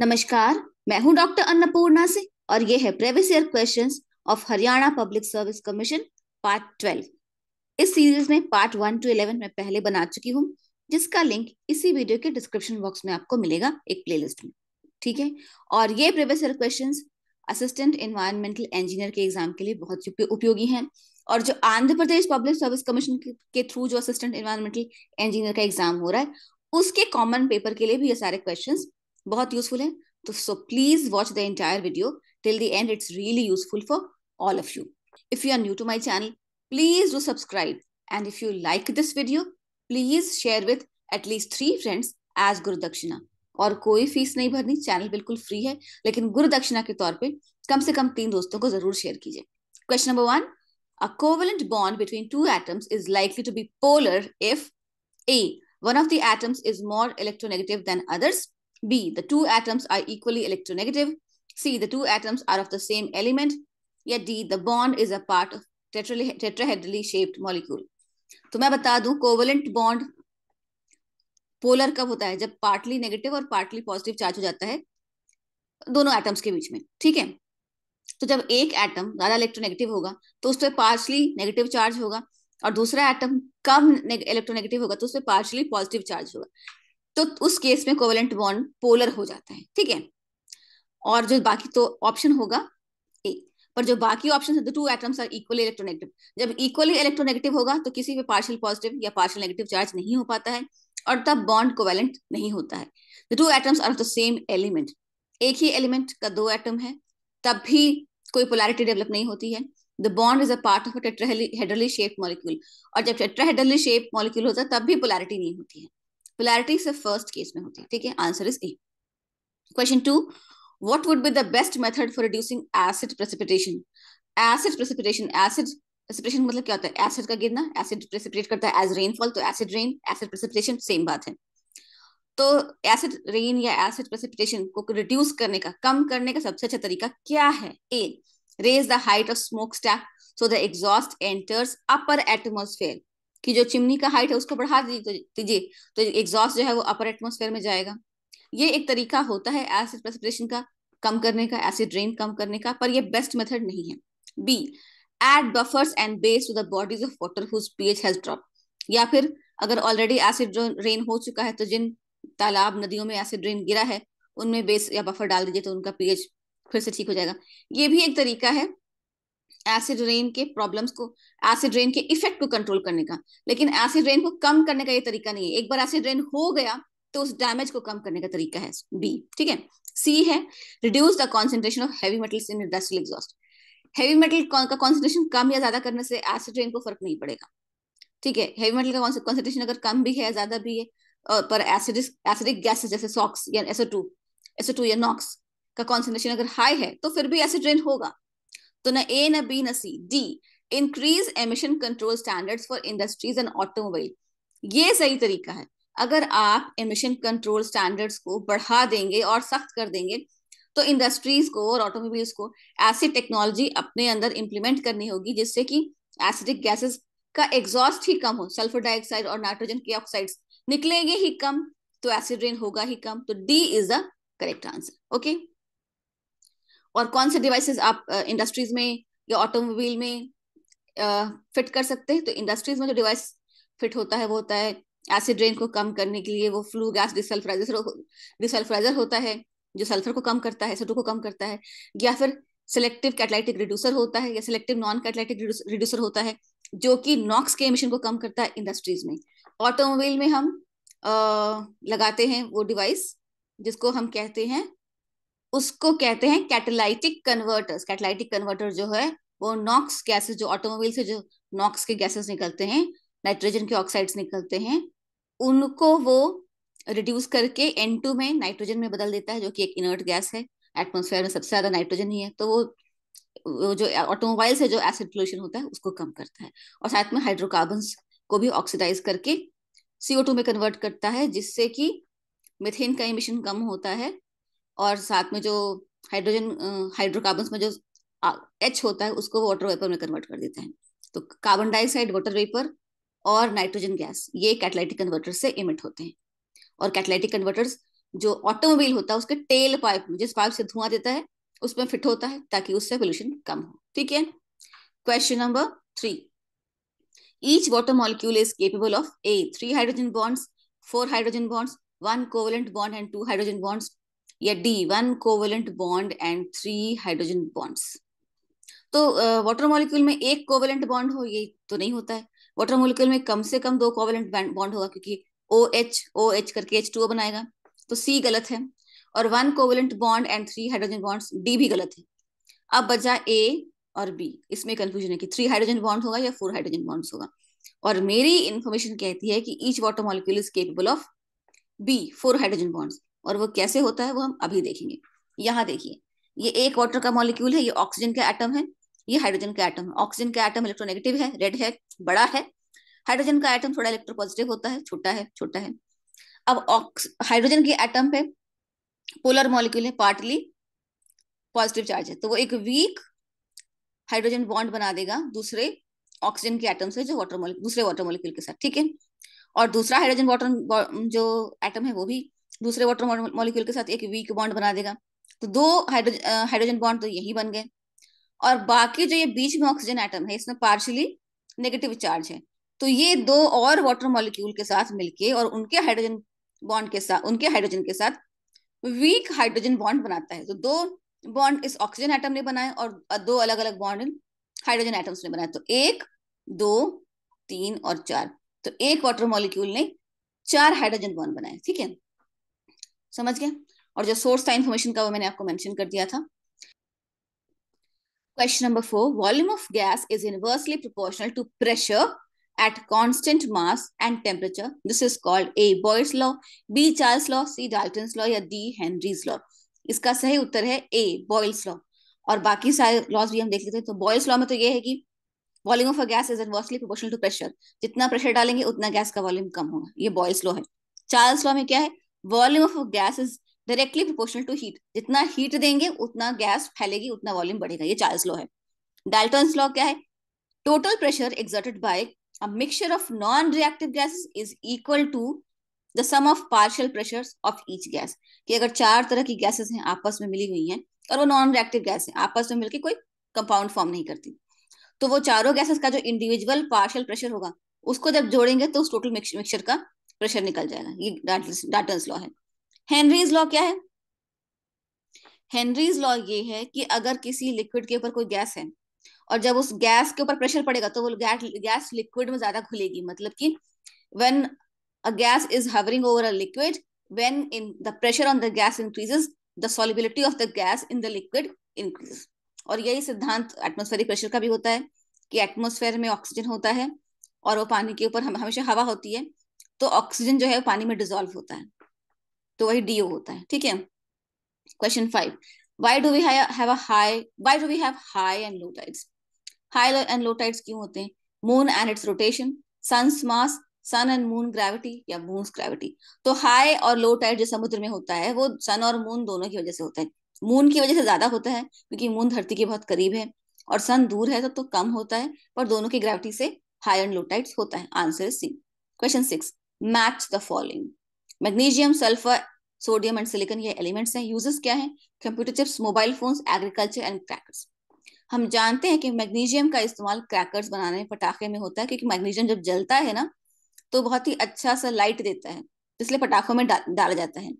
नमस्कार मैं हूं डॉक्टर अन्नपूर्णा से और ये है previous year questions of Haryana public service commission part twelve इस सीरीज में पार्ट वन टू इलेवन में पहले बना चुकी हूँ जिसका लिंक इसी वीडियो के डिस्क्रिप्शन बॉक्स में आपको मिलेगा एक प्लेलिस्ट में ठीक है और ये previous year question assistant environmental engineer के एग्जाम के लिए बहुत उपयोगी हैं और जो Andhra Pradesh public service commission के थ्रू जो असिस्टेंट इन्वायरमेंटल इंजीनियर का एग्जाम हो रहा है उसके कॉमन पेपर के लिए भी ये सारे क्वेश्चंस बहुत यूजफुल है तो so please watch the entire video till the end it's really useful for all of you if you are new to my channel please do subscribe and if you like this video please share with at least three friends as as और कोई fees नहीं भरनी channel बिल्कुल free है लेकिन गुरु दक्षिणा के तौर पे कम से कम तीन दोस्तों को जरूर शेयर कीजिए question number one a covalent bond between two atoms is likely to be polar if A one of the atoms is more electronegative than others B, the two atoms are equally electronegative. C, the two atoms are of the same element. Yet D, the bond is a part of tetrahedrally shaped molecule. तो मैं बता दूं covalent bond polar कब होता है जब partly negative और partly positive charge हो जाता है दोनों एटम्स के बीच में ठीक है तो जब एक एटम ज्यादा इलेक्ट्रोनेगेटिव होगा तो उस पर पार्शली नेगेटिव चार्ज होगा और दूसरा एटम कम इलेक्ट्रोनेगेटिव होगा तो उस पर पार्शली पॉजिटिव चार्ज होगा तो उस केस में कोवेलेंट बॉन्ड पोलर हो जाता है ठीक है और जो बाकी तो ऑप्शन होगा ए पर जो बाकी ऑप्शन है two atoms are equally electronegative जब इक्वली इलेक्ट्रोनेगेटिव होगा तो किसी पे पार्शियल पॉजिटिव या पार्शियल नेगेटिव चार्ज नहीं हो पाता है और तब बॉन्ड कोवेलेंट नहीं होता है the two atoms are of the same element एक ही एलिमेंट का दो एटम है तब भी कोई पोलैरिटी डेवलप नहीं होती है the bond is a part of tetrahedrally shape molecule और जब टेट्राहेड्रली शेप मॉलिक्यूल होता है तब भी पोलैरिटी नहीं होती है पोलैरिटी सिर्फ फर्स्ट केस में होती है ठीक है answer is A question two what would be the best method for reducing acid precipitation acid precipitation acid precipitation मतलब क्या होता है एसिड का गिरना एसिड प्रेसिपिटेट करता है एज रेनफॉल तो acid rain acid precipitation same बात है तो एसिड रेन या एसिड प्रेसिपिटेशन को रिड्यूस करने का कम करने का सबसे अच्छा तरीका क्या है A raise the height of smoke stack so the exhaust enters upper atmosphere कि जो चिमनी का हाइट है उसको बढ़ा तो दीजिए तो एग्जॉस्ट जो है वो अपर एटमोसफेयर में जाएगा ये एक तरीका होता है एसिड प्रेसिपिटेशन का कम करने का एसिड ड्रेन कम करने का पर ये बेस्ट मेथड नहीं है B add buffers and base to the bodies of water whose pH has drop या फिर अगर ऑलरेडी एसिड जो रेन हो चुका है तो जिन तालाब नदियों में एसिड रेन गिरा है उनमें बेस या बफर डाल दीजिए तो उनका पीएच फिर से ठीक हो जाएगा ये भी एक तरीका है एसिड रेन के प्रॉब्लम्स को एसिड रेन के इफेक्ट को कंट्रोल करने का लेकिन एसिड रेन को कम करने का ये तरीका नहीं है एक बार एसिड रेन हो गया तो उस डैमेज को कम करने का तरीका है बी ठीक है सी है reduce the concentration of heavy metals in industrial exhaust heavy metal का कॉन्सेंट्रेशन कम या ज्यादा करने से एसिड रेन को फर्क नहीं पड़ेगा ठीक है हैवी मेटल का कॉन्सेंट्रेशन अगर कम भी है ज्यादा भी है पर एसिडिक एसिडिक गैसेस जैसे सॉक्स या एसओ टू एसओ टू या नॉक्स का कॉन्सेंट्रेशन अगर हाई है तो फिर भी एसिड रेन होगा तो ना ए ना बी ना C D increase emission control standards for industries and automobile ये सही तरीका है अगर आप एमिशन कंट्रोल स्टैंडर्ड्स को बढ़ा देंगे और सख्त कर देंगे तो इंडस्ट्रीज को और ऑटोमोबाइल्स को ऐसी टेक्नोलॉजी अपने अंदर इंप्लीमेंट करनी होगी जिससे कि एसिडिक गैसेस का एग्जॉस्ट ही कम हो सल्फर डाइऑक्साइड और नाइट्रोजन के ऑक्साइड निकलेंगे ही कम तो एसिड रेन होगा ही कम तो D is the correct answer okay और कौन से डिवाइसेस आप इंडस्ट्रीज में या ऑटोमोबाइल में फिट कर सकते हैं तो इंडस्ट्रीज में जो डिवाइस फिट होता है वो होता है एसिड रेन को कम करने के लिए वो फ्लू गैस डिसल्फराइजर डिसल्फराइजर होता है जो सल्फर को कम करता है सटू को कम करता है या फिर सिलेक्टिव कैटलाइटिक रिड्यूसर होता है या सिलेक्टिव नॉन कैटलाइटिक रिड्यूसर होता है जो कि नॉक्स के एमिशन को कम करता है इंडस्ट्रीज में ऑटोमोबाइल में हम आ, लगाते हैं वो डिवाइस जिसको हम कहते हैं उसको कहते हैं कैटेलाइटिक कन्वर्टर्स कैटेलाइटिक कन्वर्टर जो है वो नॉक्स गैसेस जो ऑटोमोबाइल से जो नॉक्स के गैसेस निकलते हैं नाइट्रोजन के ऑक्साइड्स निकलते हैं उनको वो रिड्यूस करके एन टू में नाइट्रोजन में बदल देता है जो कि एक इनर्ट गैस है एटमोसफेयर में सबसे ज्यादा नाइट्रोजन ही है तो वो वो जो ऑटोमोबाइल से जो एसिड पोल्यूशन होता है उसको कम करता है और साथ में हाइड्रोकार्बन को भी ऑक्सीडाइज करके सीओ टू में कन्वर्ट करता है जिससे कि मिथेन का इमिशन कम होता है और साथ में जो हाइड्रोजन हाइड्रोकार्बन में जो एच होता है उसको वाटर वेपर में कन्वर्ट कर देते हैं तो कार्बन डाइऑक्साइड वाटर वेपर और नाइट्रोजन गैस ये कैटलाइटिक कन्वर्टर से इमिट होते हैं और कैटलाइटिक कन्वर्टर्स जो ऑटोमोबाइल होता है उसके टेल पाइप जिस पाइप से धुआं देता है उसमें फिट होता है ताकि उससे पोल्यूशन कम हो ठीक है question number three each water molecule is capable of A three hydrogen bonds four hydrogen bonds one covalent bond and two hydrogen bonds या D one covalent bond and three hydrogen bonds तो water molecule में एक covalent bond हो ये तो नहीं होता है वाटर मॉलिक्यूल में कम से कम दो कोवेलेंट बॉन्ड होगा क्योंकि ओ एच ओ एच करके एच टू बनाएगा तो सी गलत है और one covalent bond and three hydrogen bonds D भी गलत है अब बचा ए और बी इसमें कंफ्यूजन है कि थ्री हाइड्रोजन बॉन्ड होगा या फोर हाइड्रोजन बॉन्ड्स होगा और मेरी इन्फॉर्मेशन कहती है कि each water molecule is capable of B four hydrogen bonds और वो कैसे होता है वो हम अभी देखेंगे यहाँ देखिए ये एक वाटर का मॉलिक्यूल है ये ऑक्सीजन का एटम है ये हाइड्रोजन का एटम है ऑक्सीजन का एटम इलेक्ट्रोनेगेटिव है रेड है बड़ा है हाइड्रोजन का एटम थोड़ा पॉजिटिव होता है छोटा है छोटा है अब हाइड्रोजन के एटम पे पोलर मॉलिक्यूल है पार्टली पॉजिटिव चार्ज है तो वो एक वीक हाइड्रोजन बॉन्ड बना देगा दूसरे ऑक्सीजन के एटम से जो वाटर मॉलिक्यूल दूसरे वाटर मॉलिक्यूल के साथ ठीक है और दूसरा हाइड्रोजन वाटर जो एटम है वो भी दूसरे वाटर मॉलिक्यूल के साथ एक वीक बॉन्ड बना देगा तो दो हाइड्रोजन हाइड्रोजन बॉन्ड तो यही बन गए और बाकी जो ये बीच में ऑक्सीजन एटम है इसमें पार्शली नेगेटिव चार्ज है तो ये दो और वाटर मॉलिक्यूल के साथ मिलके और उनके हाइड्रोजन बॉन्ड के साथ उनके हाइड्रोजन के साथ वीक हाइड्रोजन बॉन्ड बनाता है तो दो बॉन्ड इस ऑक्सीजन एटम ने बनाए और दो अलग अलग बॉन्ड हाइड्रोजन एटम्स ने बनाए तो एक दो तीन और चार तो एक वाटर मॉलिक्यूल ने चार हाइड्रोजन बॉन्ड बनाए ठीक है समझ गए और जो सोर्स था इन्फॉर्मेशन का वो मैंने आपको मेंशन कर दिया था question number four volume of gas is inversely proportional to pressure at constant mass and temperature this is called A Boyle's law B Charles law C Dalton law या D Henry's law इसका सही उत्तर है ए Boyle's law और बाकी सारे laws भी हम देख लेते हैं तो बॉयल्स लॉ में तो ये है कि volume of a gas is inversely proportional to pressure जितना प्रेशर डालेंगे उतना गैस का वॉल्यूम कम होगा ये बॉयल्स लॉ है चार्ल्स लॉ में क्या है volume of gas is directly proportional to heat जितना हीट देंगे उतना गैस फैलेगी उतना वॉल्यूम बढ़ेगा ये चार्ल्स लॉ है डाल्टन लॉ क्या है total pressure exerted by a mixture of non reactive gases is equal to the some of partial pressures of each gas कि अगर चार तरह की गैसेस हैं आपस में मिली हुई हैं और वो नॉन रिएक्टिव गैस है आपस में मिलकर कोई कंपाउंड फॉर्म नहीं करती तो वो चारों गैसेस का जो इंडिविजुअल पार्शियल प्रेशर होगा उसको जब जोड़ेंगे तो उस टोटल मिक्सचर का प्रेशर निकल जाएगा ये डाटन लॉ है हेनरीज लॉ क्या है हेनरीज लॉ ये है कि अगर किसी लिक्विड के ऊपर कोई गैस है और जब उस गैस के ऊपर प्रेशर पड़ेगा तो वो गैस लिक्विड में ज्यादा खुलेगी मतलब कि when a gas is hovering over a liquid when in the pressure on the gas increases the solubility of the gas in the liquid increase और यही सिद्धांत एटमोस्फेरिक प्रेशर का भी होता है कि एटमोस्फेयर में ऑक्सीजन होता है और वो पानी के ऊपर हम हमेशा हवा होती है तो ऑक्सीजन जो है पानी में डिजोल्व होता है तो वही डीओ होता है ठीक है question five why do we have high why do we have high and low tides high and low tides क्यों होते हैं moon and its rotation sun mass sun and moon gravity या मून ग्रेविटी तो high और low Tide जो समुद्र में होता है वो सन और मून दोनों की वजह से होता है मून की वजह से ज्यादा होता है क्योंकि मून धरती के बहुत करीब है और सन दूर है तो, तो कम होता है पर दोनों की ग्रेविटी से हाई एंड लो टाइड्स होता है answer C question six match the following magnesium sulphur sodium and silicon ये एलिमेंट्स हैं यूजेस क्या है computer chips mobile phones agriculture and crackers हम जानते हैं कि मैग्नीशियम का इस्तेमाल क्रैकर्स बनाने में पटाखे में होता है क्योंकि मैग्नीशियम जब जलता है ना तो बहुत ही अच्छा सा लाइट देता है इसलिए पटाखों में डाला जाता है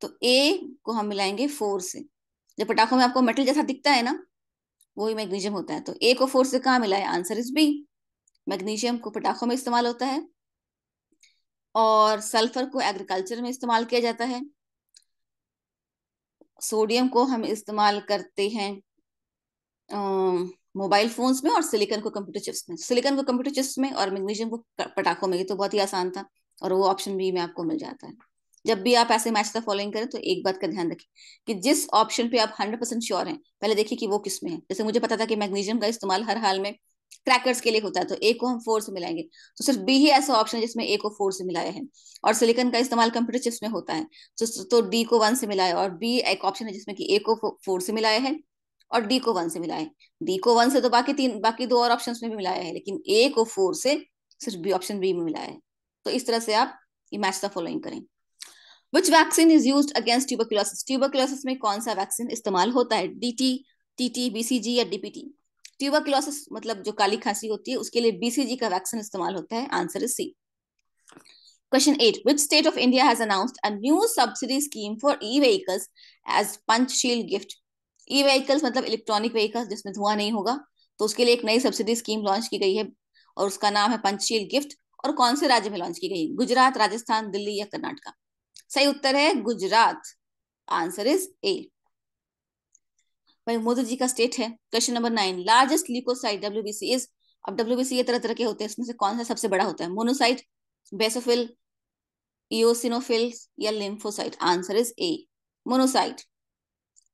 तो ए को हम मिलाएंगे फोर से जब पटाखों में आपको मेटल जैसा दिखता है ना वो ही मैग्नीशियम होता है तो ए को फोर से कहाँ मिला है आंसर इज बी मैग्नीशियम को पटाखों में इस्तेमाल होता है और सल्फर को एग्रीकल्चर में इस्तेमाल किया जाता है सोडियम को हम इस्तेमाल करते हैं मोबाइल फोन्स में और सिलिकन को कंप्यूटर चिप्स में सिलिकन को कंप्यूटर चिप्स में और मैग्नीशियम को पटाखों में ये तो बहुत ही आसान था और वो ऑप्शन बी में आपको मिल जाता है जब भी आप ऐसे मैच का फॉलोइंग करें तो एक बात का ध्यान रखें कि जिस ऑप्शन पे आप हंड्रेड परसेंट श्योर हैं पहले देखिए कि वो किस में है जैसे मुझे पता था कि मैग्नीशियम का इस्तेमाल हर हाल में क्रैकर्स के लिए होता है तो ए को हम फोर से मिलाएंगे तो सिर्फ बी ही ऐसा ऑप्शन है जिसमें ए को फोर से मिलाया है और सिलिकॉन का इस्तेमाल कंप्यूटर चिप्स में होता है तो, तो डी को वन से मिलाया और बी एक ऑप्शन है जिसमें कि ए को फोर से मिलाया है और डी को वन से मिलाया है डी को वन से तो बाकी तीन बाकी दो और ऑप्शन में भी मिलाया है लेकिन ए को फोर से सिर्फ बी ऑप्शन बी में मिलाया है तो इस तरह से आप ये मैच द फॉलोइंग करें which vaccine is use against tuberculosis tuberculosis में कौन सा वैक्सीन इस्तेमाल होता है D T T T B C G या डीपीटी ट्यूबरक्लोसिस मतलब जो काली खांसी होती है उसके लिए बीसीजी का वैक्सीन इस्तेमाल होता है answer is C question eight which state of India has announced a new subsidy scheme for e vehicles as Panchsheel gift e vehicles मतलब इलेक्ट्रॉनिक व्हीकल्स जिसमें धुआं नहीं होगा तो उसके लिए एक नई सब्सिडी स्कीम लॉन्च की गई है और उसका नाम है पंचशील गिफ्ट और कौन से राज्य में लॉन्च की गई गुजरात राजस्थान दिल्ली या कर्नाटका सही उत्तर है गुजरात आंसर इज ए भाई मोदी जी का स्टेट है question number nine largest leucocyte W अब डब्ल्यू ये तरह तरह के होते हैं इसमें से कौन सा सबसे बड़ा होता है मोनोसाइट बेसोफिल इोसिनोफिल या lymphocyte answer is A monocyte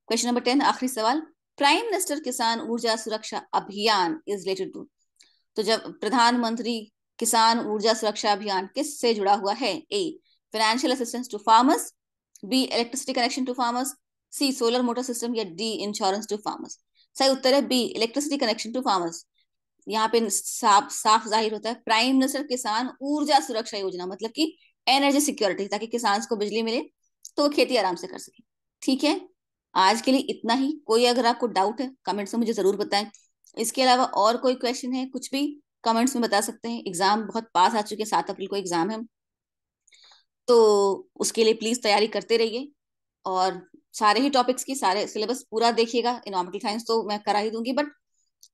question number ten आखिरी सवाल प्राइम मिनिस्टर किसान ऊर्जा सुरक्षा अभियान इज रिलेटेड टू तो जब प्रधानमंत्री किसान ऊर्जा सुरक्षा अभियान किस से जुड़ा हुआ है A financial assistance to farmers B electricity connection to farmers C solar motor system या डी इंश्योरेंस टू फार्मर्स सही उत्तर है B electricity connection to farmers यहाँ पे साफ साफ जाहिर होता है प्राइम मिनिस्टर किसान ऊर्जा सुरक्षा योजना मतलब कि एनर्जी सिक्योरिटी ताकि किसान को बिजली मिले तो वो खेती आराम से कर सके ठीक है आज के लिए इतना ही कोई अगर आपको डाउट है कमेंट्स में मुझे जरूर बताएं इसके अलावा और कोई क्वेश्चन है कुछ भी कमेंट्स में बता सकते हैं एग्जाम बहुत पास आ चुके हैं सात अप्रैल को एग्जाम है तो उसके लिए प्लीज तैयारी करते रहिए और सारे ही टॉपिक्स की सारे सिलेबस पूरा देखिएगा इकोनॉमिकल साइंस तो मैं करा ही दूंगी बट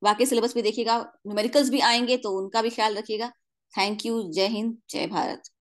बाकी सिलेबस भी देखिएगा न्यूमेरिकल्स भी आएंगे तो उनका भी ख्याल रखिएगा थैंक यू जय हिंद जय भारत